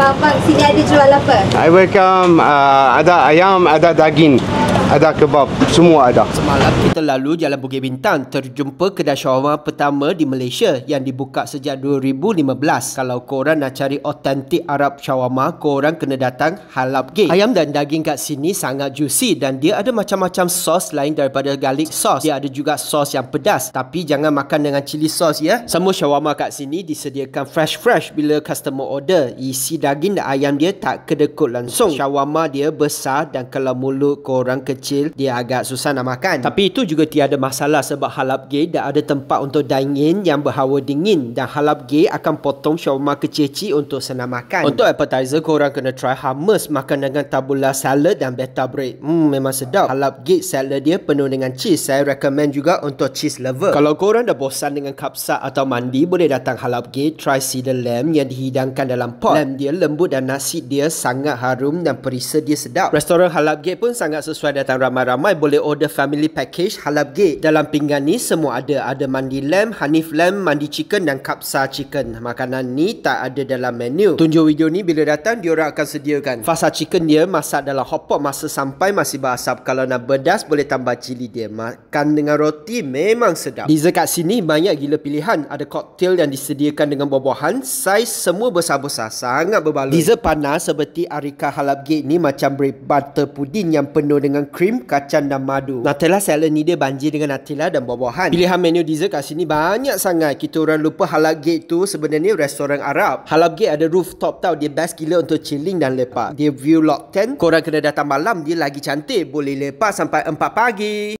Abang, abang sini ada jual apa? I welcome uh, ada ayam, ada daging ada kebab semua ada semalam kita lalu jalan bukit bintang terjumpa kedai shawarma pertama di Malaysia yang dibuka sejak 2015 kalau korang nak cari authentic arab shawarma korang kena datang halab gate ayam dan daging kat sini sangat juicy dan dia ada macam-macam sos lain daripada garlic sauce dia ada juga sos yang pedas tapi jangan makan dengan cili sauce ya semua shawarma kat sini disediakan fresh fresh bila customer order isi daging dan ayam dia tak kedekut langsung shawarma dia besar dan kalau mulut korang kecil kecil dia agak susah nak makan. Tapi itu juga tiada masalah sebab halap gay dah ada tempat untuk dingin yang berhawa dingin dan halap gay akan potong shawarma kecil-kecil untuk senang makan. Untuk appetizer korang kena try hummus makan dengan tabula salad dan beta bread. Hmm memang sedap. Halap gay salad dia penuh dengan cheese. Saya recommend juga untuk cheese lover. Kalau korang dah bosan dengan kapsa atau mandi boleh datang halap gay try cedar lamb yang dihidangkan dalam pot. Lamb dia lembut dan nasi dia sangat harum dan perisa dia sedap. Restoran halap gay pun sangat sesuai datang datang ramai-ramai boleh order family package halab gate. Dalam pinggan ni semua ada. Ada mandi lamb, hanif lamb, mandi chicken dan kapsa chicken. Makanan ni tak ada dalam menu. Tunjuk video ni bila datang diorang akan sediakan. Fasa chicken dia masak dalam hot pot masa sampai masih berasap. Kalau nak berdas boleh tambah cili dia. Makan dengan roti memang sedap. Di kat sini banyak gila pilihan. Ada koktail yang disediakan dengan buah-buahan. Saiz semua besar-besar. Sangat berbaloi. Dessert panas seperti Arika Halab Gate ni macam bread butter pudding yang penuh dengan krim krim, kacang dan madu. Nutella salad ni dia banjir dengan Nutella dan buah-buahan. Pilihan menu dessert kat sini banyak sangat. Kita orang lupa Halal Gate tu sebenarnya restoran Arab. Halal Gate ada rooftop tau. Dia best gila untuk chilling dan lepak. Dia view lock 10. Korang kena datang malam dia lagi cantik. Boleh lepak sampai 4 pagi.